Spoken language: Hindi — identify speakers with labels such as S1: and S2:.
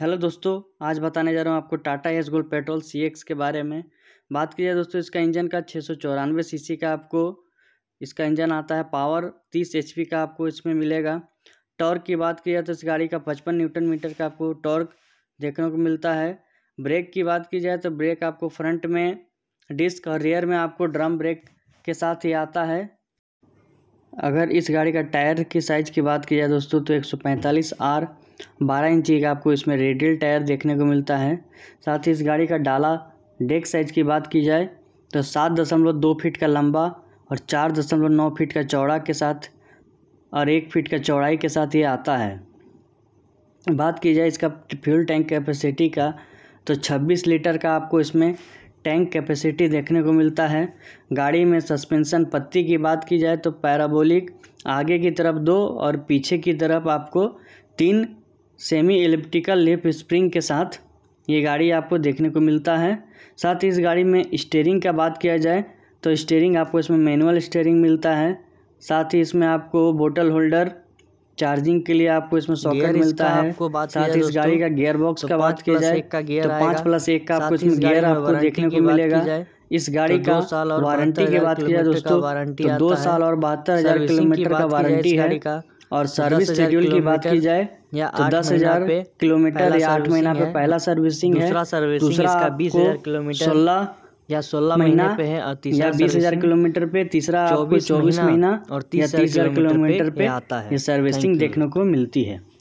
S1: हेलो दोस्तों आज बताने जा रहा हूँ आपको Tata Ace gold petrol C X के बारे में बात की जाए दोस्तों इसका इंजन का छः सौ चौरानवे सी का आपको इसका इंजन आता है पावर तीस एच का आपको इसमें मिलेगा टॉर्क की बात की जाए तो इस गाड़ी का पचपन न्यूटन मीटर का आपको टॉर्क देखने को मिलता है ब्रेक की बात की जाए तो ब्रेक आपको फ्रंट में डिस्क और रेयर में आपको ड्रम ब्रेक के साथ ही आता है अगर इस गाड़ी का टायर की साइज़ की बात की जाए दोस्तों तो पैंतालीस आर बारह इंची का आपको इसमें रेडियल टायर देखने को मिलता है साथ ही इस गाड़ी का डाला डेक साइज की बात की जाए तो सात दशमलव दो फीट का लंबा और चार दशमलव नौ फीट का चौड़ा के साथ और एक फीट का चौड़ाई के साथ ये आता है बात की जाए इसका फ्यूल टैंक कैपेसिटी का तो छब्बीस लीटर का आपको इसमें टैंक कैपेसिटी देखने को मिलता है गाड़ी में सस्पेंशन पत्ती की बात की जाए तो पैराबोलिक आगे की तरफ दो और पीछे की तरफ आपको तीन सेमी एलिप्टिकल लिप स्प्रिंग के साथ ये गाड़ी आपको देखने को मिलता है साथ ही इस गाड़ी में स्टेयरिंग का बात किया जाए तो स्टेयरिंग आपको इसमें मैनुअल स्टेयरिंग मिलता है साथ ही इसमें आपको बोटल होल्डर चार्जिंग के लिए आपको इसमें सॉकेट मिलता है आपको बात साथ ही इस गाड़ी का गियर बॉक्स तो का बात किया जाए तो पाँच प्लस एक का आपको इसमें गियर आपको देखने को मिलेगा इस गाड़ी तो का वारंटी की बात किया जाए दोस्तों वारंटी तो दो साल और बहत्तर हजार किलोमीटर का वारंटी है और सर्विस तो शेड्यूल की बात की जाए या तो दस हजार पे किलोमीटर या आठ महीना पे पहला सर्विसिंग है दूसरा सर्विसिंग दूसरा इसका बीस हजार किलोमीटर सोलह या सोलह महीना पे है और तीसरा या बीस हजार किलोमीटर पे तीसरा चौबीस चौबीस महीना और तीस हजार किलोमीटर पे आता है ये सर्विसिंग देखने को मिलती है